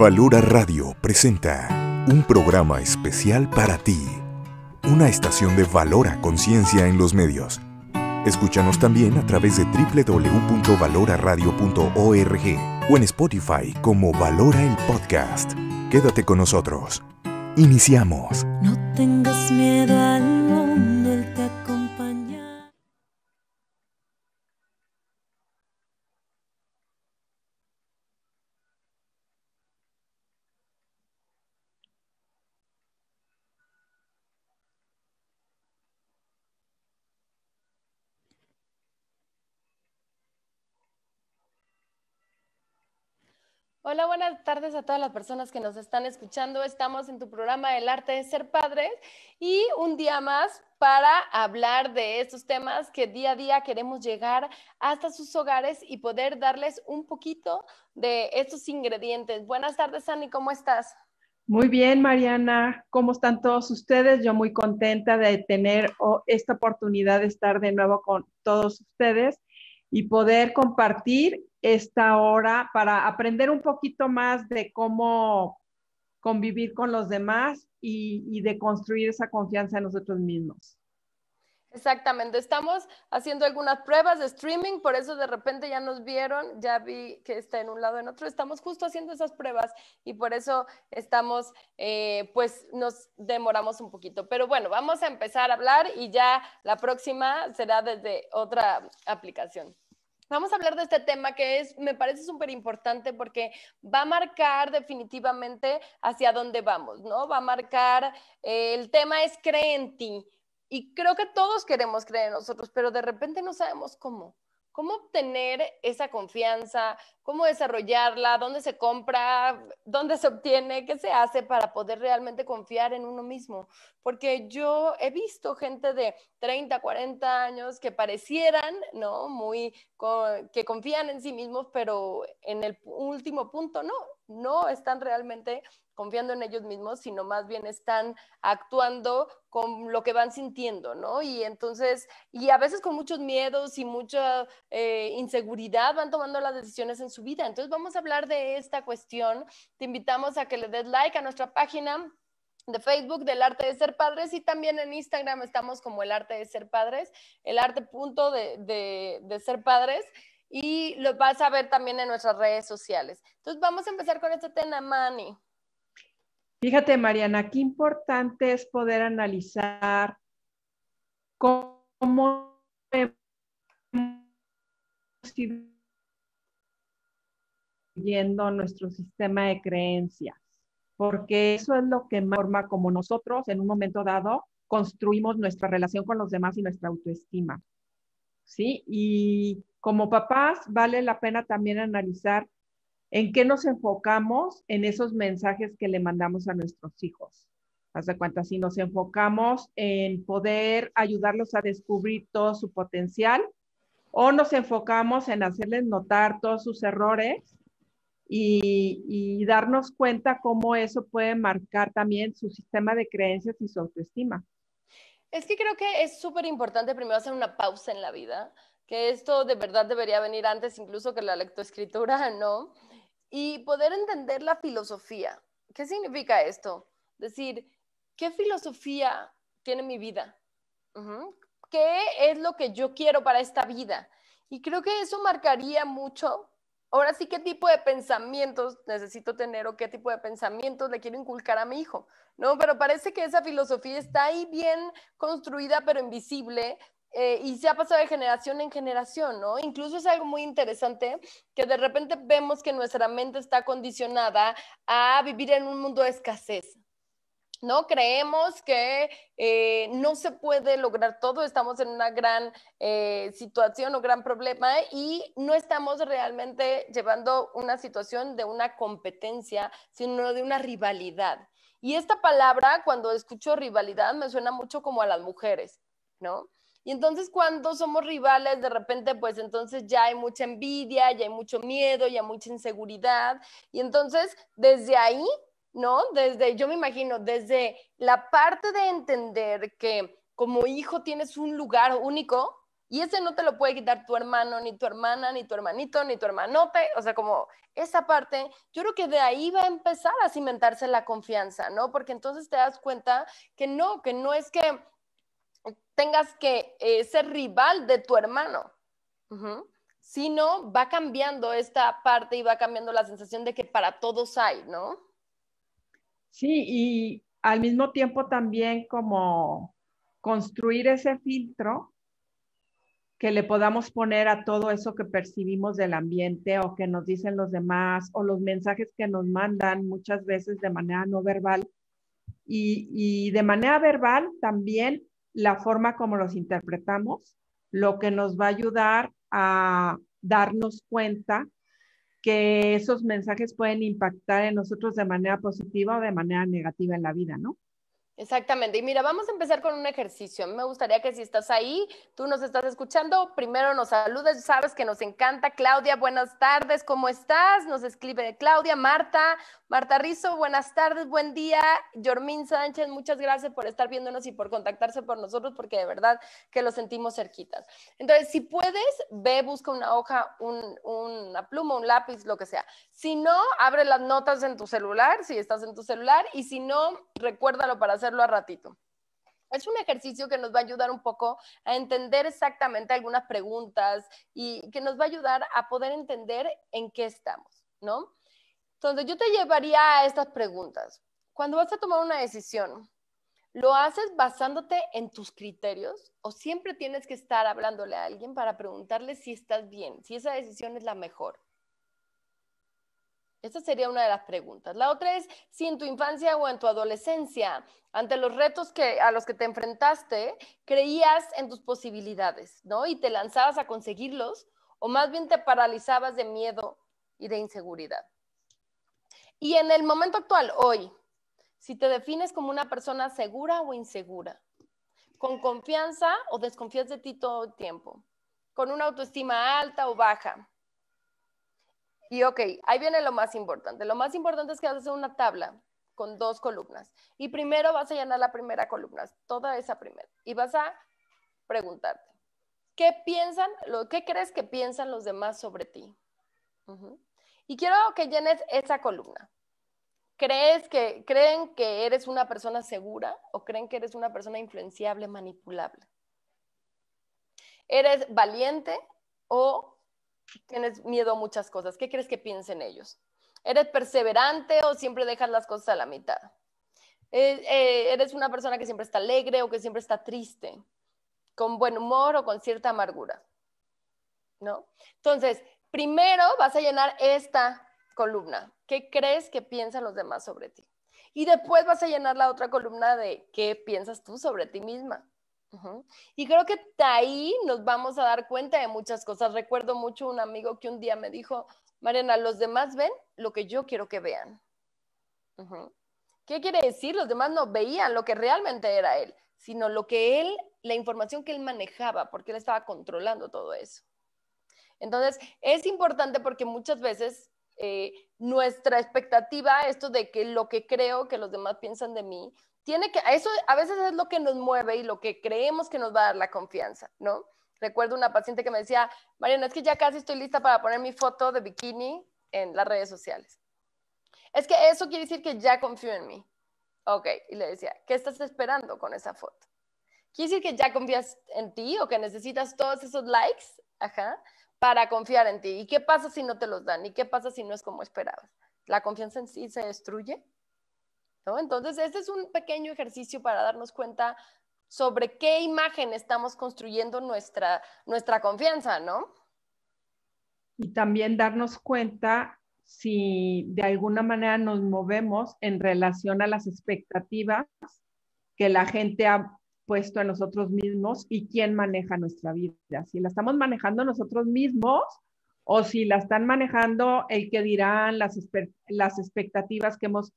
Valora Radio presenta un programa especial para ti. Una estación de Valora Conciencia en los medios. Escúchanos también a través de www.valoraradio.org o en Spotify como Valora el Podcast. Quédate con nosotros. Iniciamos. No tengas miedo al Hola, buenas tardes a todas las personas que nos están escuchando. Estamos en tu programa El arte de ser padres y un día más para hablar de estos temas que día a día queremos llegar hasta sus hogares y poder darles un poquito de estos ingredientes. Buenas tardes, Sani, ¿cómo estás? Muy bien, Mariana. ¿Cómo están todos ustedes? Yo muy contenta de tener esta oportunidad de estar de nuevo con todos ustedes y poder compartir esta hora para aprender un poquito más de cómo convivir con los demás y, de construir esa confianza en nosotros mismos. Exactamente, estamos haciendo algunas pruebas de streaming, por eso de repente ya nos vieron, ya vi que está en un lado en otro, estamos justo haciendo esas pruebas y por eso estamos, eh, pues nos demoramos un poquito. Pero bueno, vamos a empezar a hablar y ya la próxima será desde otra aplicación. Vamos a hablar de este tema que es, me parece súper importante porque va a marcar definitivamente hacia dónde vamos, ¿no? Va a marcar, eh, el tema es creer en ti. Y creo que todos queremos creer en nosotros, pero de repente no sabemos cómo. ¿Cómo obtener esa confianza? ¿Cómo desarrollarla? ¿Dónde se compra? ¿Dónde se obtiene? ¿Qué se hace para poder realmente confiar en uno mismo? Porque yo he visto gente de 30, 40 años que parecieran, ¿no? Muy, que confían en sí mismos, pero en el último punto no no están realmente confiando en ellos mismos, sino más bien están actuando con lo que van sintiendo, ¿no? Y entonces, y a veces con muchos miedos y mucha eh, inseguridad van tomando las decisiones en su vida. Entonces vamos a hablar de esta cuestión. Te invitamos a que le des like a nuestra página de Facebook del arte de ser padres y también en Instagram estamos como el arte de ser padres, el arte punto de ser padres y lo vas a ver también en nuestras redes sociales. Entonces vamos a empezar con este tema, Mani. Fíjate, Mariana, qué importante es poder analizar cómo hemos ido nuestro sistema de creencias, porque eso es lo que forma como nosotros en un momento dado construimos nuestra relación con los demás y nuestra autoestima. ¿sí? Y como papás, vale la pena también analizar en qué nos enfocamos en esos mensajes que le mandamos a nuestros hijos. Haz cuenta, si nos enfocamos en poder ayudarlos a descubrir todo su potencial o nos enfocamos en hacerles notar todos sus errores y darnos cuenta cómo eso puede marcar también su sistema de creencias y su autoestima. Es que creo que es súper importante primero hacer una pausa en la vida, que esto de verdad debería venir antes incluso que la lectoescritura, ¿no? Y poder entender la filosofía. ¿Qué significa esto? Decir, ¿qué filosofía tiene mi vida? ¿Qué es lo que yo quiero para esta vida? Y creo que eso marcaría mucho ahora sí, ¿qué tipo de pensamientos necesito tener o qué tipo de pensamientos le quiero inculcar a mi hijo? ¿No? Pero parece que esa filosofía está ahí bien construida, pero invisible. Eh, y se ha pasado de generación en generación, ¿no? Incluso es algo muy interesante que de repente vemos que nuestra mente está condicionada a vivir en un mundo de escasez, ¿no? Creemos que eh, no se puede lograr todo, estamos en una gran eh, situación o gran problema y no estamos realmente llevando una situación de una competencia, sino de una rivalidad. Y esta palabra, cuando escucho rivalidad, me suena mucho como a las mujeres, ¿no? Y entonces cuando somos rivales, de repente, pues entonces ya hay mucha envidia, ya hay mucho miedo, ya mucha inseguridad. Y entonces desde ahí ¿no? Desde, yo me imagino, desde la parte de entender que como hijo tienes un lugar único y ese no te lo puede quitar tu hermano, ni tu hermana, ni tu hermanito, ni tu hermanote, o sea, como esa parte, yo creo que de ahí va a empezar a cimentarse la confianza, ¿no? Porque entonces te das cuenta que no, que no es que tengas que eh, ser rival de tu hermano. sino va cambiando esta parte y va cambiando la sensación de que para todos hay, ¿no? Sí, y al mismo tiempo también como construir ese filtro que le podamos poner a todo eso que percibimos del ambiente o que nos dicen los demás o los mensajes que nos mandan muchas veces de manera no verbal. Y, y de manera verbal también la forma como los interpretamos, lo que nos va a ayudar a darnos cuenta que esos mensajes pueden impactar en nosotros de manera positiva o de manera negativa en la vida, ¿no? Exactamente. Y mira, vamos a empezar con un ejercicio. Me gustaría que si estás ahí, tú nos estás escuchando, primero nos saludes, sabes que nos encanta. Claudia, buenas tardes, ¿cómo estás? Nos escribe Claudia, Marta, Marta Rizo, buenas tardes, buen día. Jormín Sánchez, muchas gracias por estar viéndonos y por contactarse por nosotros, porque de verdad que lo sentimos cerquitas. Entonces, si puedes, ve, busca una hoja, una pluma, un lápiz, lo que sea. Si no, abre las notas en tu celular, si estás en tu celular, y si no, recuérdalo para hacer a ratito. Es un ejercicio que nos va a ayudar un poco a entender exactamente algunas preguntas y que nos va a ayudar a poder entender en qué estamos, ¿no? Entonces yo te llevaría a estas preguntas. Cuando vas a tomar una decisión, ¿lo haces basándote en tus criterios o siempre tienes que estar hablándole a alguien para preguntarle si estás bien, si esa decisión es la mejor? Esta sería una de las preguntas. La otra es si en tu infancia o en tu adolescencia, ante los retos a los que te enfrentaste, creías en tus posibilidades, ¿no? Y te lanzabas a conseguirlos, o más bien te paralizabas de miedo y de inseguridad. Y en el momento actual, hoy, si te defines como una persona segura o insegura, con confianza o desconfianza de ti todo el tiempo, con una autoestima alta o baja, y ok, ahí viene lo más importante. Lo más importante es que vas a hacer una tabla con dos columnas. Y primero vas a llenar la primera columna, toda esa primera. Y vas a preguntarte, ¿qué piensan, lo, qué crees que piensan los demás sobre ti? Y quiero que llenes esa columna. ¿Crees que, ¿Creen que eres una persona segura o creen que eres una persona influenciable, manipulable? ¿Eres valiente o tienes miedo a muchas cosas. ¿Qué crees que piensen ellos? ¿Eres perseverante o siempre dejas las cosas a la mitad? Eh, eh, ¿Eres una persona que siempre está alegre o que siempre está triste? ¿Con buen humor o con cierta amargura? ¿No? Entonces, primero vas a llenar esta columna. ¿Qué crees que piensan los demás sobre ti? Y después vas a llenar la otra columna de qué piensas tú sobre ti misma. Y creo que ahí nos vamos a dar cuenta de muchas cosas. Recuerdo mucho un amigo que un día me dijo, Mariana, los demás ven lo que yo quiero que vean. ¿Qué quiere decir? Los demás no veían lo que realmente era él, sino lo que él, la información que él manejaba, porque él estaba controlando todo eso. Entonces, es importante porque muchas veces eh, nuestra expectativa, esto de que lo que creo que los demás piensan de mí, tiene que, eso a veces es lo que nos mueve y lo que creemos que nos va a dar la confianza, ¿no? Recuerdo una paciente que me decía, Mariana, es que ya casi estoy lista para poner mi foto de bikini en las redes sociales. Es que eso quiere decir que ya confío en mí. Ok, y le decía, ¿qué estás esperando con esa foto? ¿Quiere decir que ya confías en ti o que necesitas todos esos likes? para confiar en ti. ¿Y qué pasa si no te los dan? ¿Y qué pasa si no es como esperabas? ¿La confianza en sí se destruye? Entonces, este es un pequeño ejercicio para darnos cuenta sobre qué imagen estamos construyendo nuestra, nuestra confianza, ¿no? Y también darnos cuenta si de alguna manera nos movemos en relación a las expectativas que la gente ha puesto a nosotros mismos y quién maneja nuestra vida. Si la estamos manejando nosotros mismos o si la están manejando el que dirán las, las expectativas que hemos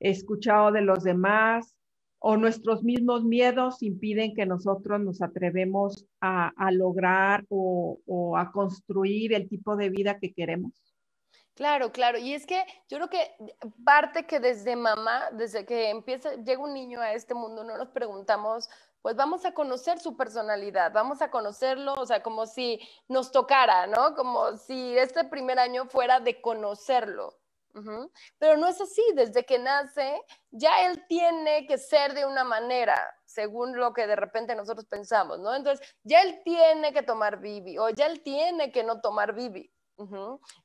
escuchado de los demás o nuestros mismos miedos impiden que nosotros nos atrevemos a, lograr o, a construir el tipo de vida que queremos. Claro, claro. Y es que yo creo que parte que desde mamá, desde que empieza, llega un niño a este mundo, no nos preguntamos, pues vamos a conocer su personalidad, vamos a conocerlo, o sea, como si nos tocara, ¿no? Como si este primer año fuera de conocerlo. Pero no es así, desde que nace ya él tiene que ser de una manera, según lo que de repente nosotros pensamos, ¿no? Entonces, ya él tiene que tomar bibi o ya él tiene que no tomar bibi.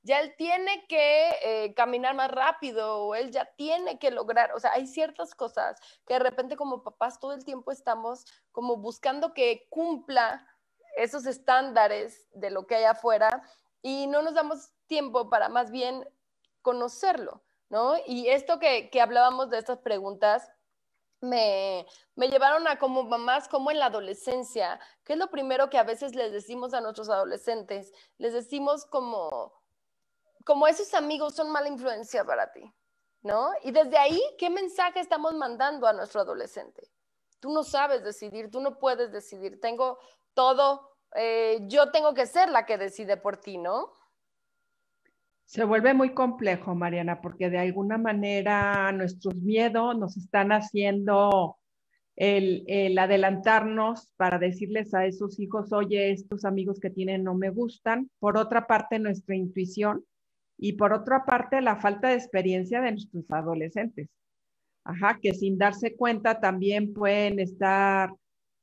Ya él tiene que eh, caminar más rápido o él ya tiene que lograr, o sea, hay ciertas cosas que de repente como papás todo el tiempo estamos como buscando que cumpla esos estándares de lo que hay afuera y no nos damos tiempo para más bien conocerlo, ¿no? Y esto que, que hablábamos de estas preguntas me, me, llevaron a como mamás, como en la adolescencia, que es lo primero que a veces les decimos a nuestros adolescentes, les decimos como, como esos amigos son mala influencia para ti, ¿no? Y desde ahí, ¿qué mensaje estamos mandando a nuestro adolescente? Tú no sabes decidir, tú no puedes decidir, tengo todo, eh, yo tengo que ser la que decide por ti, ¿no? Se vuelve muy complejo, Mariana, porque de alguna manera nuestros miedos nos están haciendo el, adelantarnos para decirles a esos hijos, oye, estos amigos que tienen no me gustan. Por otra parte, nuestra intuición y por otra parte, la falta de experiencia de nuestros adolescentes. Ajá, que sin darse cuenta también pueden estar,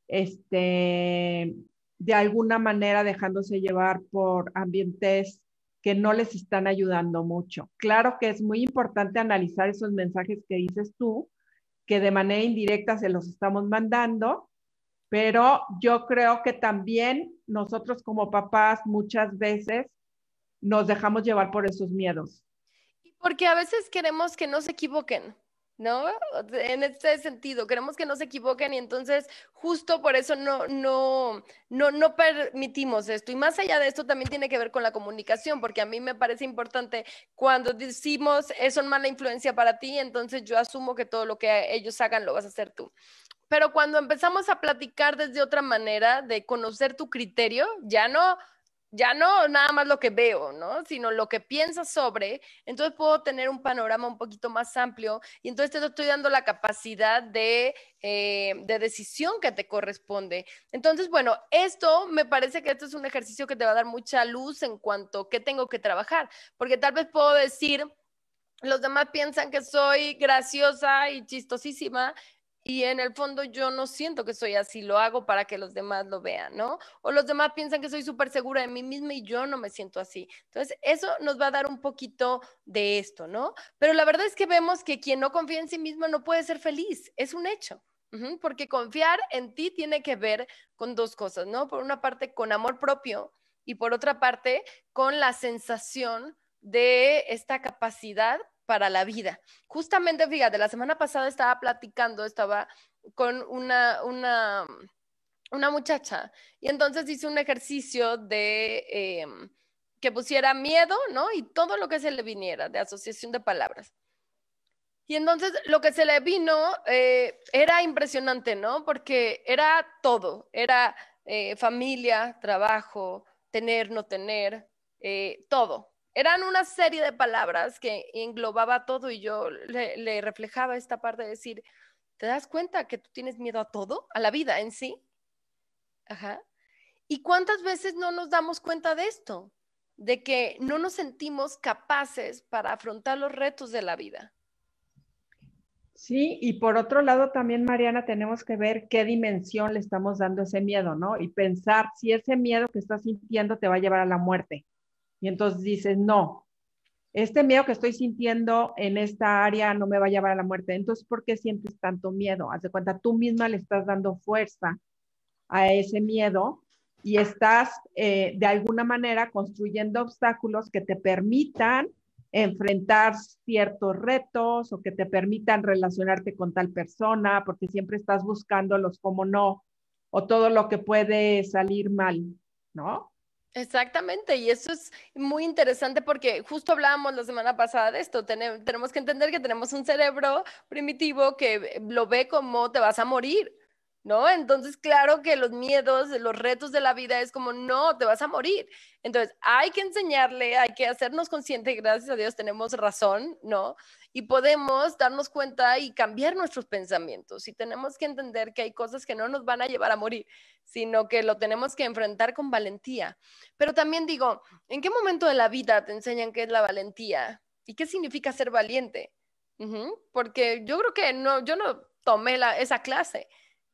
este, de alguna manera dejándose llevar por ambientes que no les están ayudando mucho. Claro que es muy importante analizar esos mensajes que dices tú, que de manera indirecta se los estamos mandando, pero yo creo que también nosotros como papás muchas veces nos dejamos llevar por esos miedos. Y Porque a veces queremos que no se equivoquen. ¿no? En este sentido, queremos que no se equivoquen y entonces justo por eso no, no, no, permitimos esto. Y más allá de esto también tiene que ver con la comunicación, porque a mí me parece importante cuando decimos eso es mala influencia para ti, entonces yo asumo que todo lo que ellos hagan lo vas a hacer tú. Pero cuando empezamos a platicar desde otra manera, de conocer tu criterio, ya no ya no nada más lo que veo, ¿no? Sino lo que piensas sobre, entonces puedo tener un panorama un poquito más amplio y entonces te estoy dando la capacidad de, eh, de decisión que te corresponde. Entonces, bueno, esto me parece que esto es un ejercicio que te va a dar mucha luz en cuanto a qué tengo que trabajar, porque tal vez puedo decir los demás piensan que soy graciosa y chistosísima y en el fondo yo no siento que soy así, lo hago para que los demás lo vean, ¿no? O los demás piensan que soy súper segura de mí misma y yo no me siento así. Entonces, eso nos va a dar un poquito de esto, ¿no? Pero la verdad es que vemos que quien no confía en sí mismo no puede ser feliz, es un hecho. Porque confiar en ti tiene que ver con dos cosas, ¿no? Por una parte, con amor propio y por otra parte, con la sensación de esta capacidad para la vida. Justamente, fíjate, la semana pasada estaba platicando, estaba con una, una, muchacha y entonces hice un ejercicio de... Em, que pusiera miedo, ¿no? Y todo lo que se le viniera de asociación de palabras. Y entonces lo que se le vino eh, era impresionante, ¿no? Porque era todo, era eh, familia, trabajo, tener, no tener, eh, todo eran una serie de palabras que englobaba todo y yo le, reflejaba esta parte de decir, ¿te das cuenta que tú tienes miedo a todo, a la vida en sí? Ajá. ¿Y cuántas veces no nos damos cuenta de esto? De que no nos sentimos capaces para afrontar los retos de la vida. Sí, y por otro lado también, Mariana, tenemos que ver qué dimensión le estamos dando ese miedo, ¿no? Y pensar si ese miedo que estás sintiendo te va a llevar a la muerte y entonces dices, no, este miedo que estoy sintiendo en esta área no me va a llevar a la muerte. Entonces, ¿por qué sientes tanto miedo? Haz de cuenta, tú misma le estás dando fuerza a ese miedo y estás eh, de alguna manera construyendo obstáculos que te permitan enfrentar ciertos retos o que te permitan relacionarte con tal persona, porque siempre estás buscando los como no o todo lo que puede salir mal, ¿no? Exactamente, y eso es muy interesante porque justo hablábamos la semana pasada de esto, tenemos que entender que tenemos un cerebro primitivo que eh, lo ve como te vas a morir. ¿no? Entonces, claro que los miedos, los retos de la vida es como, no, te vas a morir. Entonces, hay que enseñarle, hay que hacernos consciente, gracias a Dios tenemos razón, ¿no? Y podemos darnos cuenta y cambiar nuestros pensamientos. Y tenemos que entender que hay cosas que no nos van a llevar a morir, sino que lo tenemos que enfrentar con valentía. Pero también digo, ¿en qué momento de la vida te enseñan qué es la valentía? ¿Y qué significa ser valiente? porque yo creo que no, yo no tomé esa clase.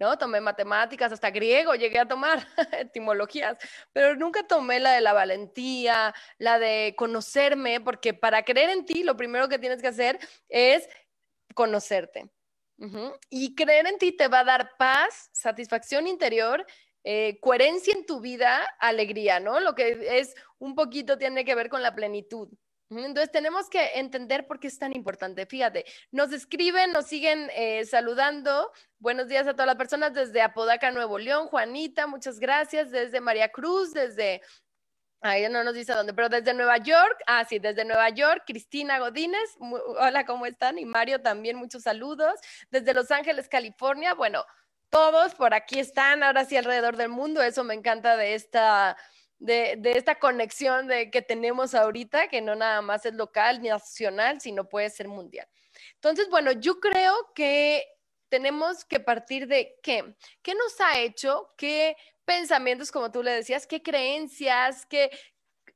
¿no? Tomé matemáticas, hasta griego llegué a tomar etimologías, pero nunca tomé la de la valentía, la de conocerme, porque para creer en ti lo primero que tienes que hacer es conocerte. Y creer en ti te va a dar paz, satisfacción interior eh, coherencia en tu vida, alegría, ¿no? Lo que es un poquito tiene que ver con la plenitud. Entonces tenemos que entender por qué es tan importante. Fíjate, nos escriben, nos siguen eh, saludando. Buenos días a todas las personas desde Apodaca, Nuevo León. Juanita, muchas gracias. Desde María Cruz, desde... Ahí no nos dice dónde, pero desde Nueva York. Ah, sí, desde Nueva York. Cristina Godínez, hola, ¿cómo están? Y Mario también, muchos saludos. Desde Los Ángeles, California. Bueno, todos por aquí están, ahora sí alrededor del mundo. Eso me encanta de esta de, esta conexión de, que tenemos ahorita, que no nada más es local ni nacional, sino puede ser mundial. Entonces, bueno, yo creo que tenemos que partir de qué, qué nos ha hecho, qué pensamientos, como tú le decías, qué creencias, qué,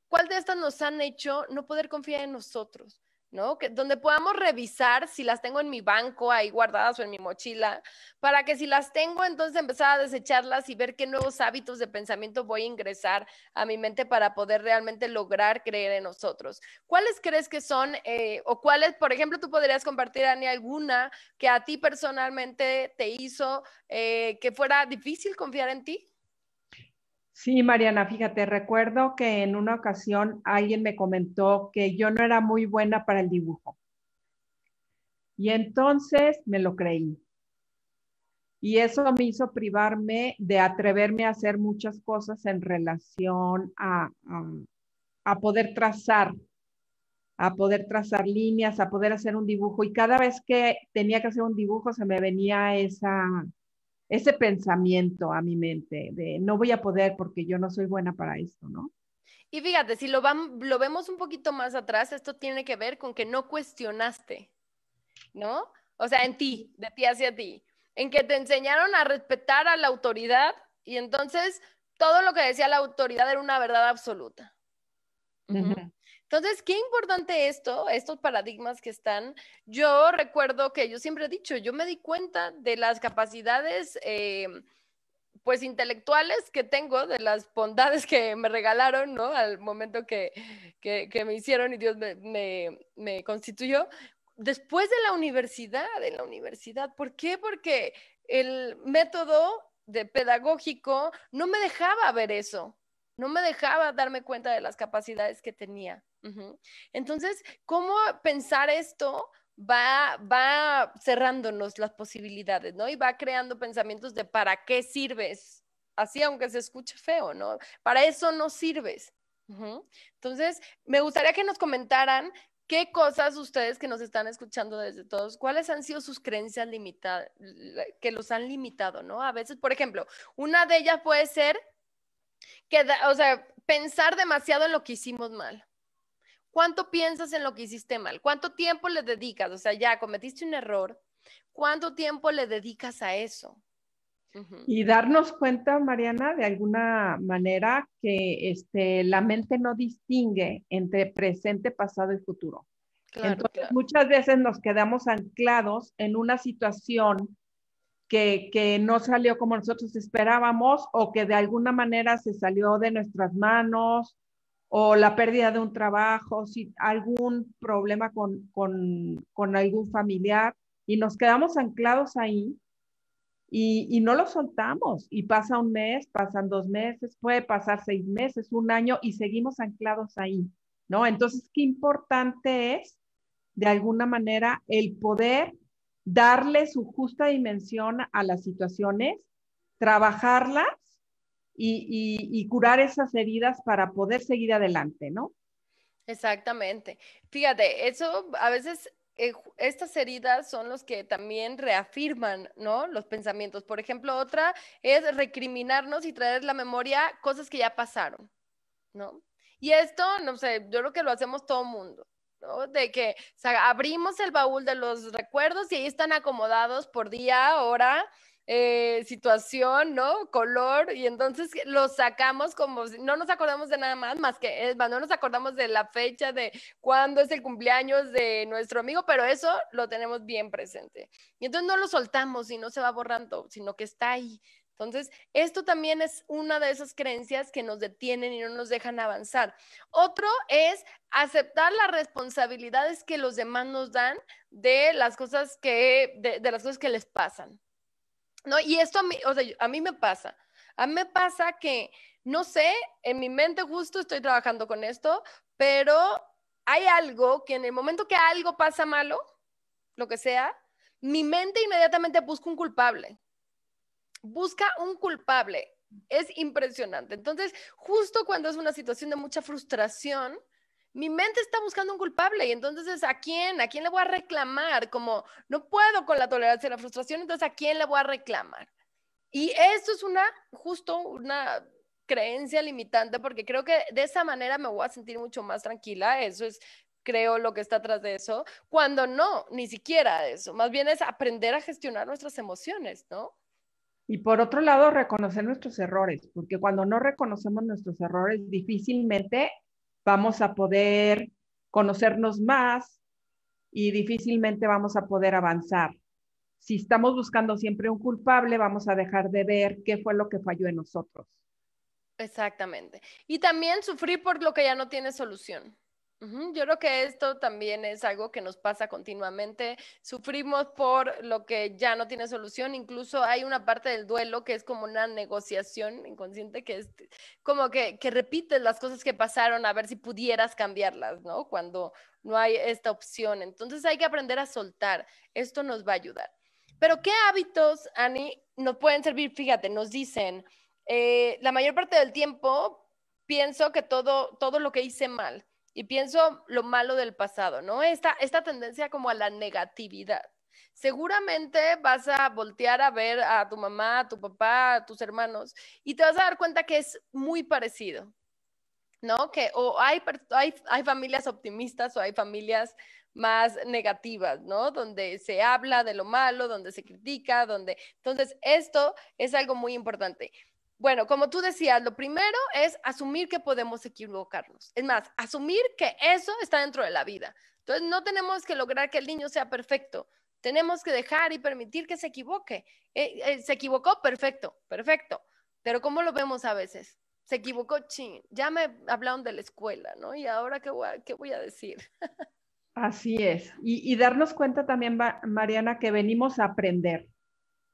cuál de estas nos han hecho no poder confiar en nosotros donde podamos revisar si las tengo en mi banco ahí guardadas o en mi mochila, para que si las tengo, entonces empezar a desecharlas y ver qué nuevos hábitos de pensamiento voy a ingresar a mi mente para poder realmente lograr creer en nosotros. ¿Cuáles crees que son eh, o cuáles, por ejemplo, tú podrías compartir, Ani, alguna que a ti personalmente te hizo eh, que fuera difícil confiar en ti? Sí, Mariana, fíjate, recuerdo que en una ocasión alguien me comentó que yo no era muy buena para el dibujo. Y entonces me lo creí. Y eso me hizo privarme de atreverme a hacer muchas cosas en relación a, um, poder trazar, a poder trazar líneas, a poder hacer un dibujo. Y cada vez que tenía que hacer un dibujo se me venía esa, ese pensamiento a mi mente de no voy a poder porque yo no soy buena para esto, ¿no? Y fíjate, si lo, lo vemos un poquito más atrás, esto tiene que ver con que no cuestionaste, ¿no? O sea, en ti, de ti hacia ti, en que te enseñaron a respetar a la autoridad y entonces todo lo que decía la autoridad era una verdad absoluta. Entonces, qué importante esto, estos paradigmas que están. Yo recuerdo que yo siempre he dicho, yo me di cuenta de las capacidades, eh, pues intelectuales que tengo, de las bondades que me regalaron, ¿no? Al momento que, me hicieron y Dios me, constituyó, después de la universidad, en la universidad. ¿Por qué? Porque el método pedagógico no me dejaba ver eso, no me dejaba darme cuenta de las capacidades que tenía. Entonces, ¿cómo pensar esto? Va, va cerrándonos las posibilidades, ¿no? Y va creando pensamientos de para qué sirves, así aunque se escuche feo, ¿no? Para eso no sirves. Entonces, me gustaría que nos comentaran qué cosas ustedes que nos están escuchando desde todos, cuáles han sido sus creencias limitadas, que los han limitado, ¿no? A veces, por ejemplo, una de ellas puede ser que, o pensar demasiado en lo que hicimos mal. ¿Cuánto piensas en lo que hiciste mal? ¿Cuánto tiempo le dedicas? O sea, ya cometiste un error. ¿Cuánto tiempo le dedicas a eso? Y darnos cuenta, Mariana, de alguna manera que este, la mente no distingue entre presente, pasado y futuro. Entonces, muchas veces nos quedamos anclados en una situación que, que, no salió como nosotros esperábamos o que de alguna manera se salió de nuestras manos o la pérdida de un trabajo, si algún problema con, algún familiar, y nos quedamos anclados ahí y, y, no lo soltamos. Y pasa un mes, pasan dos meses, puede pasar seis meses, un año y seguimos anclados ahí, ¿no? Entonces, qué importante es, de alguna manera, el poder darle su justa dimensión a las situaciones, trabajarlas y, curar esas heridas para poder seguir adelante, ¿no? Exactamente. Fíjate, eso a veces eh, estas heridas son los que también reafirman, ¿no? Los pensamientos. Por ejemplo, otra es recriminarnos y traer la memoria cosas que ya pasaron, ¿no? Y esto, no sé, yo creo que lo hacemos todo mundo. ¿no? De que abrimos el baúl de los recuerdos y ahí están acomodados por día, hora, eh, situación, ¿no? Color, y entonces lo sacamos como, no nos acordamos de nada más, más que, no nos acordamos de la fecha, de cuándo es el cumpleaños de nuestro amigo, pero eso lo tenemos bien presente. Y entonces no lo soltamos y no se va borrando, sino que está ahí. Entonces, esto también es una de esas creencias que nos detienen y no nos dejan avanzar. Otro es aceptar las responsabilidades que los demás nos dan de las cosas que, de las cosas que les pasan. No, y esto a mí, a mí me pasa. A mí me pasa que, no sé, en mi mente justo estoy trabajando con esto, pero hay algo que en el momento que algo pasa malo, lo que sea, mi mente inmediatamente busca un culpable. Busca un culpable. Es impresionante. Entonces, justo cuando es una situación de mucha frustración, mi mente está buscando un culpable y entonces ¿a quién? ¿A quién le voy a reclamar? Como no puedo con la tolerancia y la frustración, entonces ¿a quién le voy a reclamar? Y eso es una, justo una creencia limitante porque creo que de esa manera me voy a sentir mucho más tranquila, eso es creo lo que está atrás de eso, cuando no, ni siquiera eso, más bien es aprender a gestionar nuestras emociones, ¿no? Y por otro lado, reconocer nuestros errores, porque cuando no reconocemos nuestros errores, difícilmente vamos a poder conocernos más y difícilmente vamos a poder avanzar. Si estamos buscando siempre un culpable, vamos a dejar de ver qué fue lo que falló en nosotros. Exactamente. Y también sufrir por lo que ya no tiene solución. Yo creo que esto también es algo que nos pasa continuamente. Sufrimos por lo que ya no tiene solución. Incluso hay una parte del duelo que es como una negociación inconsciente, que es como que, que repites las cosas que pasaron a ver si pudieras cambiarlas, ¿no? Cuando no hay esta opción. Entonces hay que aprender a soltar. Esto nos va a ayudar. Pero ¿qué hábitos, Ani, nos pueden servir? Fíjate, nos dicen, eh, la mayor parte del tiempo pienso que todo, todo lo que hice mal y pienso lo malo del pasado, ¿no? Esta, esta tendencia como a la negatividad. Seguramente vas a voltear a ver a tu mamá, a tu papá, a tus hermanos y te vas a dar cuenta que es muy parecido, ¿no? Que o hay, hay, hay familias optimistas o hay familias más negativas, ¿no? Donde se habla de lo malo, donde se critica, donde... Entonces, esto es algo muy importante. Bueno, como tú decías, lo primero es asumir que podemos equivocarnos. Es más, asumir que eso está dentro de la vida. Entonces, no tenemos que lograr que el niño sea perfecto. Tenemos que dejar y permitir que se equivoque. Eh, eh, se equivocó, perfecto, perfecto. Pero ¿cómo lo vemos a veces? Se equivocó, ching. Ya me hablaron de la escuela, ¿no? Y ahora, ¿qué voy a, voy a decir? Así es. y darnos cuenta también, Mariana, que venimos a aprender,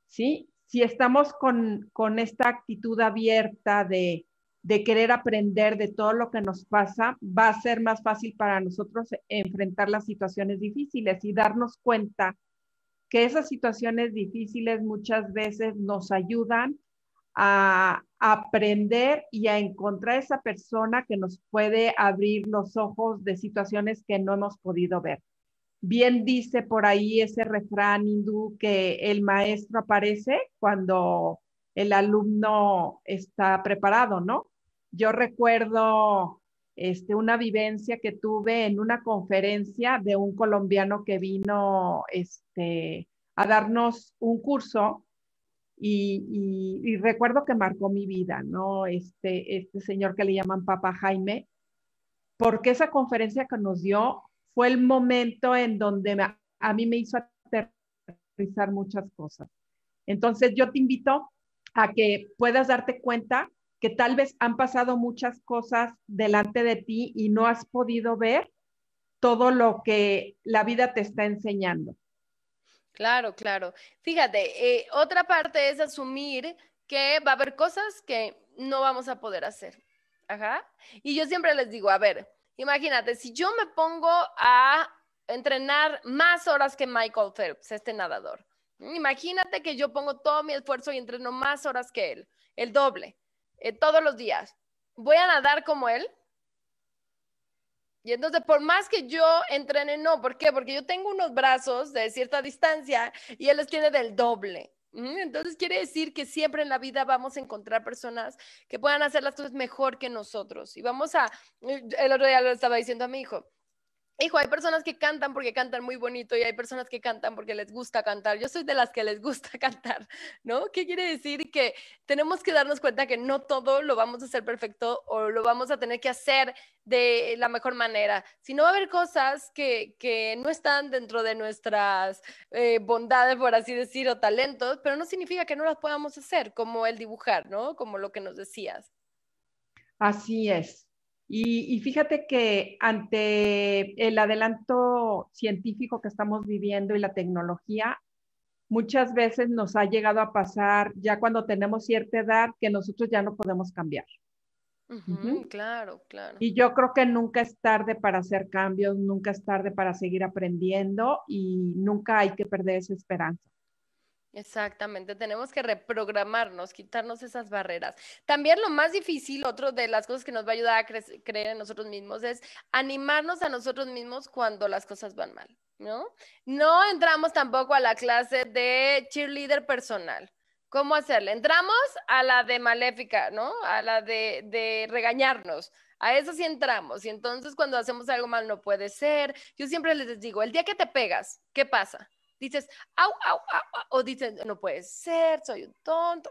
¿sí? si estamos con, esta actitud abierta de, de querer aprender de todo lo que nos pasa, va a ser más fácil para nosotros enfrentar las situaciones difíciles y darnos cuenta que esas situaciones difíciles muchas veces nos ayudan a aprender y a encontrar esa persona que nos puede abrir los ojos de situaciones que no hemos podido ver. Bien dice por ahí ese refrán hindú que el maestro aparece cuando el alumno está preparado, ¿no? Yo recuerdo este, una vivencia que tuve en una conferencia de un colombiano que vino este, a darnos un curso y, recuerdo que marcó mi vida, ¿no? Este, este señor que le llaman Papa Jaime, porque esa conferencia que nos dio fue el momento en donde a mí me hizo aterrizar muchas cosas. Entonces yo te invito a que puedas darte cuenta que tal vez han pasado muchas cosas delante de ti y no has podido ver todo lo que la vida te está enseñando. Claro, claro. Fíjate, eh, otra parte es asumir que va a haber cosas que no vamos a poder hacer. Ajá. Y yo siempre les digo, a ver, Imagínate, si yo me pongo a entrenar más horas que Michael Phelps, este nadador. Imagínate que yo pongo todo mi esfuerzo y entreno más horas que él, el doble, eh, todos los días. ¿Voy a nadar como él? Y entonces, por más que yo entrene, no, ¿por qué? Porque yo tengo unos brazos de cierta distancia y él los tiene del doble. Entonces quiere decir que siempre en la vida vamos a encontrar personas que puedan hacer las cosas mejor que nosotros. Y vamos a, eh, el otro día lo estaba diciendo a mi hijo, hijo, hay personas que cantan porque cantan muy bonito y hay personas que cantan porque les gusta cantar. Yo soy de las que les gusta cantar, ¿no? ¿Qué quiere decir? Que tenemos que darnos cuenta que no todo lo vamos a hacer perfecto o lo vamos a tener que hacer de la mejor manera, Si no, va a haber cosas que, no están dentro de nuestras eh, bondades, por así decir, o talentos, pero no significa que no las podamos hacer, como el dibujar, ¿no? Como lo que nos decías. Así es. Y, fíjate que ante el adelanto científico que estamos viviendo y la tecnología, muchas veces nos ha llegado a pasar ya cuando tenemos cierta edad que nosotros ya no podemos cambiar. Claro, claro. Y yo creo que nunca es tarde para hacer cambios, nunca es tarde para seguir aprendiendo y nunca hay que perder esa esperanza. Exactamente, tenemos que reprogramarnos, quitarnos esas barreras. También lo más difícil, otro de las cosas que nos va a ayudar a creer en nosotros mismos es animarnos a nosotros mismos cuando las cosas van mal, ¿no? No entramos tampoco a la clase de cheerleader personal. ¿Cómo hacerle? Entramos a la de maléfica, ¿no? A la de regañarnos. A eso sí entramos. Y entonces cuando hacemos algo mal no puede ser. Yo siempre les digo, el día que te pegas, ¿qué pasa? dices, au, au, au, o dices, no puede ser, soy un tonto.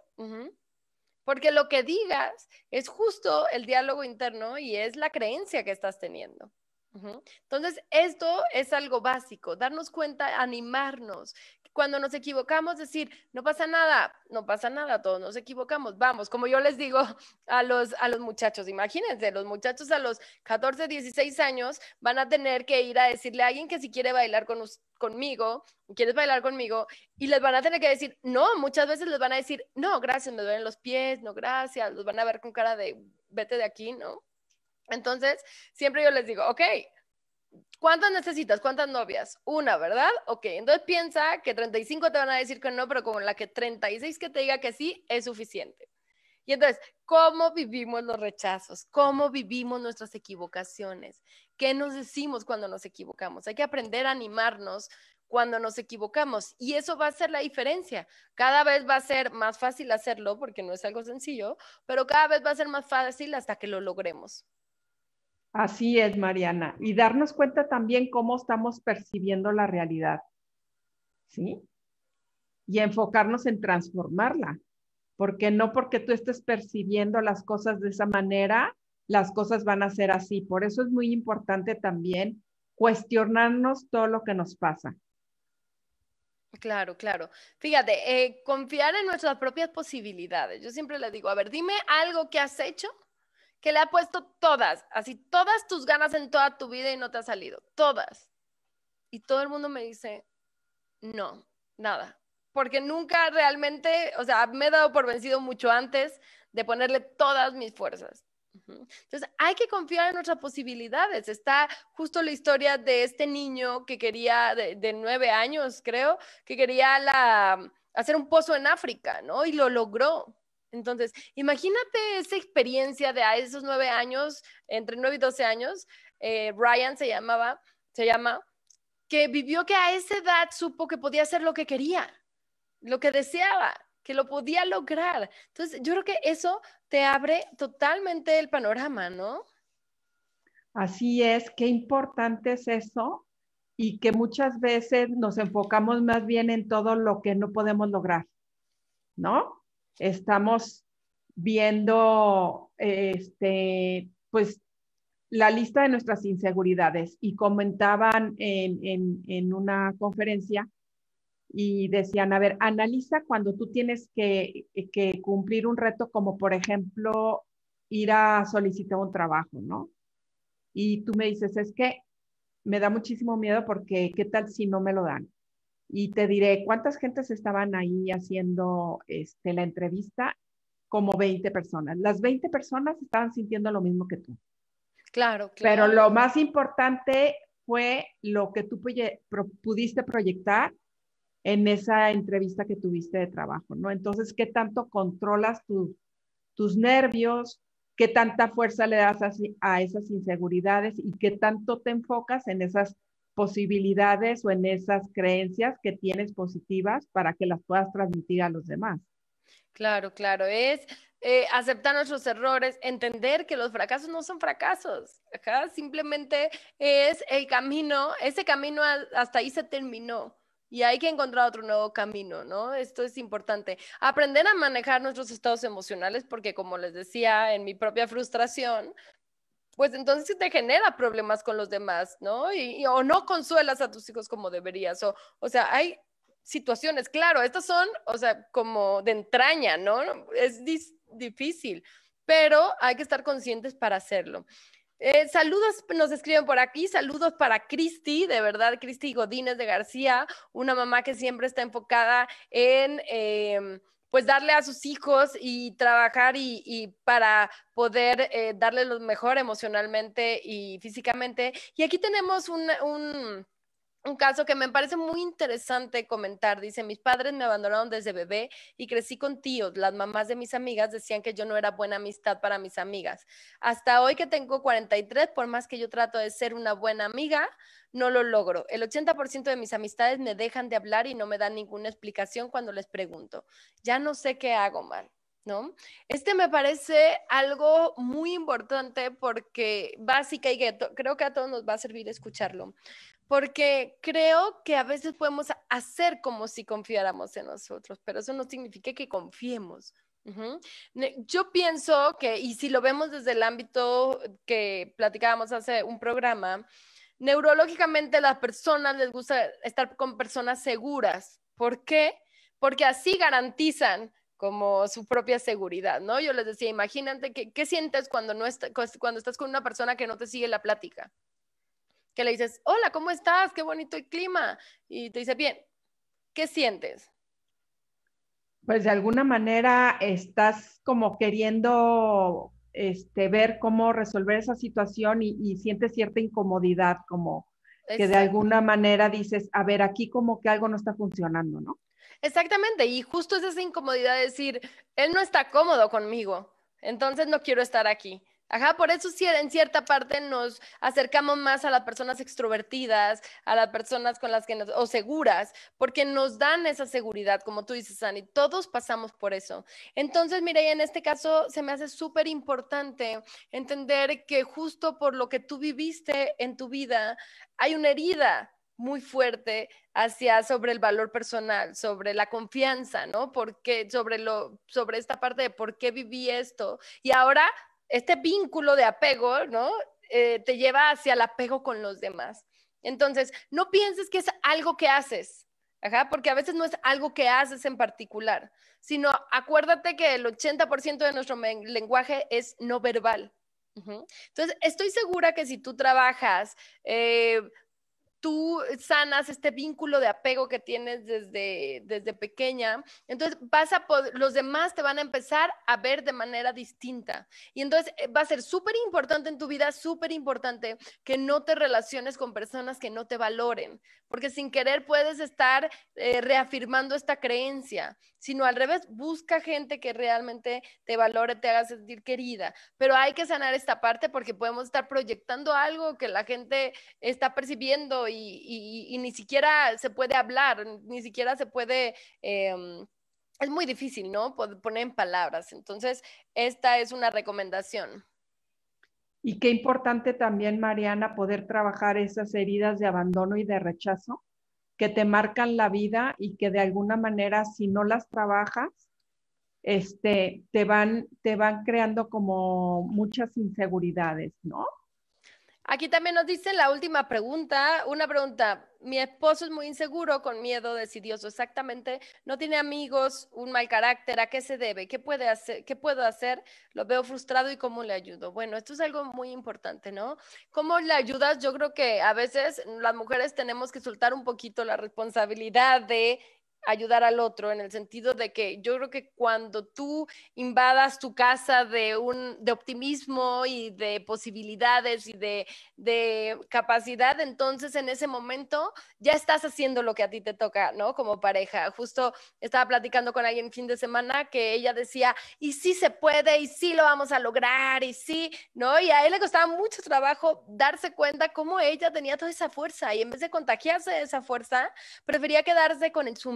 Porque lo que digas es justo el diálogo interno y es la creencia que estás teniendo. Entonces, esto es algo básico, darnos cuenta, animarnos. Cuando nos equivocamos, decir, no pasa nada, no pasa nada, todos nos equivocamos, vamos, como yo les digo a los, a los muchachos, imagínense, los muchachos a los 14, 16 años van a tener que ir a decirle a alguien que si quiere bailar con, conmigo, quieres bailar conmigo, y les van a tener que decir, no, muchas veces les van a decir, no, gracias, me duelen los pies, no, gracias, los van a ver con cara de, vete de aquí, ¿no? Entonces, siempre yo les digo, ok, ¿Cuántas necesitas? ¿Cuántas novias? Una, ¿verdad? Ok, entonces piensa que 35 te van a decir que no, pero con la que 36 que te diga que sí es suficiente. Y entonces, ¿cómo vivimos los rechazos? ¿Cómo vivimos nuestras equivocaciones? ¿Qué nos decimos cuando nos equivocamos? Hay que aprender a animarnos cuando nos equivocamos y eso va a ser la diferencia. Cada vez va a ser más fácil hacerlo porque no es algo sencillo, pero cada vez va a ser más fácil hasta que lo logremos. Así es, Mariana. Y darnos cuenta también cómo estamos percibiendo la realidad. ¿Sí? Y enfocarnos en transformarla. Porque no porque tú estés percibiendo las cosas de esa manera, las cosas van a ser así. Por eso es muy importante también cuestionarnos todo lo que nos pasa. Claro, claro. Fíjate, eh, confiar en nuestras propias posibilidades. Yo siempre le digo, a ver, dime algo que has hecho que le ha puesto todas, así todas tus ganas en toda tu vida y no te ha salido, todas. Y todo el mundo me dice, no, nada, porque nunca realmente, o sea, me he dado por vencido mucho antes de ponerle todas mis fuerzas. Entonces, hay que confiar en nuestras posibilidades. Está justo la historia de este niño que quería, de, nueve años creo, que quería la, hacer un pozo en África, ¿no? Y lo logró. Entonces, imagínate esa experiencia de a ah, esos nueve años, entre nueve y doce años, eh, Ryan se llamaba, se llama, que vivió que a esa edad supo que podía hacer lo que quería, lo que deseaba, que lo podía lograr. Entonces, yo creo que eso te abre totalmente el panorama, ¿no? Así es, qué importante es eso y que muchas veces nos enfocamos más bien en todo lo que no podemos lograr, ¿no? estamos viendo este, pues, la lista de nuestras inseguridades y comentaban en, en, una conferencia y decían, a ver, analiza cuando tú tienes que, que, cumplir un reto como, por ejemplo, ir a solicitar un trabajo, ¿no? Y tú me dices, es que me da muchísimo miedo porque, ¿qué tal si no me lo dan? y te diré cuántas gentes estaban ahí haciendo este, la entrevista, como 20 personas. Las 20 personas estaban sintiendo lo mismo que tú. Claro, claro. Pero lo más importante fue lo que tú pudiste proyectar en esa entrevista que tuviste de trabajo, ¿no? Entonces, ¿qué tanto controlas tus nervios? ¿Qué tanta fuerza le das a esas inseguridades? ¿Y qué tanto te enfocas en esas posibilidades o en esas creencias que tienes positivas para que las puedas transmitir a los demás. Claro, claro, es eh, aceptar nuestros errores, entender que los fracasos no son fracasos, Acá simplemente es el camino, ese camino hasta ahí se terminó y hay que encontrar otro nuevo camino, ¿no? Esto es importante. Aprender a manejar nuestros estados emocionales porque, como les decía, en mi propia frustración, pues entonces te genera problemas con los demás, ¿no? Y, o no consuelas a tus hijos como deberías, o, o sea, hay situaciones, claro, estas son, o sea, como de entraña, ¿no? Es difícil, pero hay que estar conscientes para hacerlo. Eh, saludos nos escriben por aquí, saludos para Cristi, de verdad, Cristi Godínez de García, una mamá que siempre está enfocada en... Em, pues darle a sus hijos y trabajar y, para poder eh, darle lo mejor emocionalmente y físicamente. Y aquí tenemos un un caso que me parece muy interesante comentar. Dice, mis padres me abandonaron desde bebé y crecí con tíos. Las mamás de mis amigas decían que yo no era buena amistad para mis amigas. Hasta hoy que tengo 43, por más que yo trato de ser una buena amiga, no lo logro. El 80% de mis amistades me dejan de hablar y no me dan ninguna explicación cuando les pregunto. Ya no sé qué hago mal. ¿No? Este me parece algo muy importante porque básica y creo que a todos nos va a servir escucharlo porque creo que a veces podemos hacer como si confiáramos en nosotros, pero eso no significa que confiemos. Yo pienso que, y si lo vemos desde el ámbito que platicábamos hace un programa, neurológicamente a las personas les gusta estar con personas seguras. ¿Por qué? Porque así garantizan como su propia seguridad, ¿no? Yo les decía, imagínate qué, sientes cuando, no cuando estás con una persona que no te sigue la plática que le dices, hola, ¿cómo estás? Qué bonito el clima. Y te dice, bien, ¿qué sientes? Pues de alguna manera estás como queriendo este, ver cómo resolver esa situación y, sientes cierta incomodidad, como que de alguna manera dices, a ver, aquí como que algo no está funcionando, ¿no? Exactamente, y justo es esa incomodidad de decir, él no está cómodo conmigo, entonces no quiero estar aquí. Ajá, por eso en cierta parte nos acercamos más a las personas extrovertidas, a las personas con las que nos, o seguras, porque nos dan esa seguridad, como tú dices, Ani, todos pasamos por eso. Entonces, mira, en este caso se me hace súper importante entender que justo por lo que tú viviste en tu vida, hay una herida muy fuerte hacia sobre el valor personal, sobre la confianza, ¿no? Porque sobre lo sobre esta parte de por qué viví esto y ahora este vínculo de apego, ¿no? Eh, te lleva hacia el apego con los demás. Entonces, no pienses que es algo que haces, Ajá, porque a veces no es algo que haces en particular, sino acuérdate que el 80% de nuestro lenguaje es no verbal. Entonces, estoy segura que si tú trabajas eh, tú sanas este vínculo de apego que tienes desde, desde pequeña, entonces vas a los demás te van a empezar a ver de manera distinta. Y entonces eh, va a ser súper importante en tu vida, súper importante que no te relaciones con personas que no te valoren, porque sin querer puedes estar eh, reafirmando esta creencia, sino al revés, busca gente que realmente te valore, te haga sentir querida. Pero hay que sanar esta parte porque podemos estar proyectando algo que la gente está percibiendo y, ni siquiera se puede hablar, ni siquiera se puede... Em, es muy difícil, ¿no? Poner en palabras. Entonces, esta es una recomendación. Y qué importante también, Mariana, poder trabajar esas heridas de abandono y de rechazo que te marcan la vida y que de alguna manera, si no las trabajas, este, te, van, te van creando como muchas inseguridades, ¿no? Aquí también nos dice la última pregunta, una pregunta. Mi esposo es muy inseguro, con miedo, decidioso, exactamente. No tiene amigos, un mal carácter. ¿A qué se debe? ¿Qué puede hacer? ¿Qué puedo hacer? Lo veo frustrado y cómo le ayudo. Bueno, esto es algo muy importante, ¿no? ¿Cómo le ayudas? Yo creo que a veces las mujeres tenemos que soltar un poquito la responsabilidad de ayudar al otro en el sentido de que yo creo que cuando tú invadas tu casa de un de optimismo y de posibilidades y de, de capacidad, entonces en ese momento ya estás haciendo lo que a ti te toca, ¿no? Como pareja. Justo estaba platicando con alguien fin de semana que ella decía, y sí se puede, y sí lo vamos a lograr, y sí, ¿no? Y a él le costaba mucho trabajo darse cuenta cómo ella tenía toda esa fuerza y en vez de contagiarse de esa fuerza, prefería quedarse con su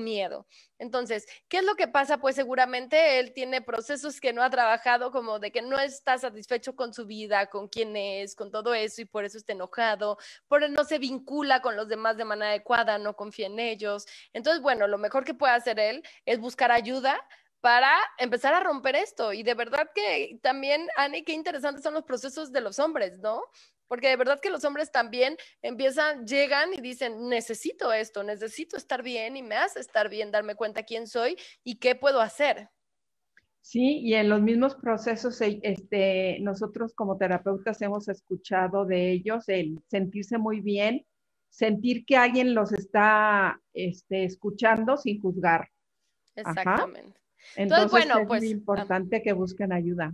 entonces, ¿qué es lo que pasa? Pues seguramente él tiene procesos que no ha trabajado, como de que no está satisfecho con su vida, con quién es, con todo eso, y por eso está enojado, por él no se vincula con los demás de manera adecuada, no confía en ellos. Entonces, bueno, lo mejor que puede hacer él es buscar ayuda para empezar a romper esto. Y de verdad que también, Ani, qué interesantes son los procesos de los hombres, ¿no? porque de verdad que los hombres también empiezan, llegan y dicen, necesito esto, necesito estar bien y me hace estar bien darme cuenta quién soy y qué puedo hacer. Sí, y en los mismos procesos, e, este, nosotros como terapeutas hemos escuchado de ellos el sentirse muy bien, sentir que alguien los está este, escuchando sin juzgar. Exactamente. Entonces, es muy pues, importante que busquen ayuda.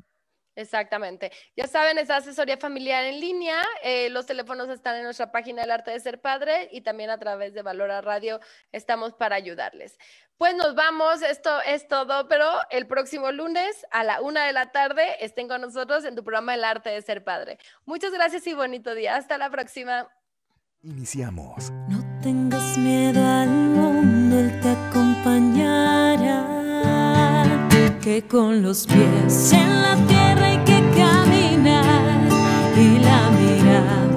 Exactamente. Ya saben, es asesoría familiar en línea. Eh, los teléfonos están en nuestra página del arte de ser padre y también a través de Valora Radio estamos para ayudarles. Pues nos vamos, esto es todo, pero el próximo lunes a la una de la tarde estén con nosotros en tu programa El arte de ser padre. Muchas gracias y bonito día. Hasta la próxima. Iniciamos. No tengas miedo al mundo, él te acompaña que con los pies en la tierra hay que caminar y la mirada.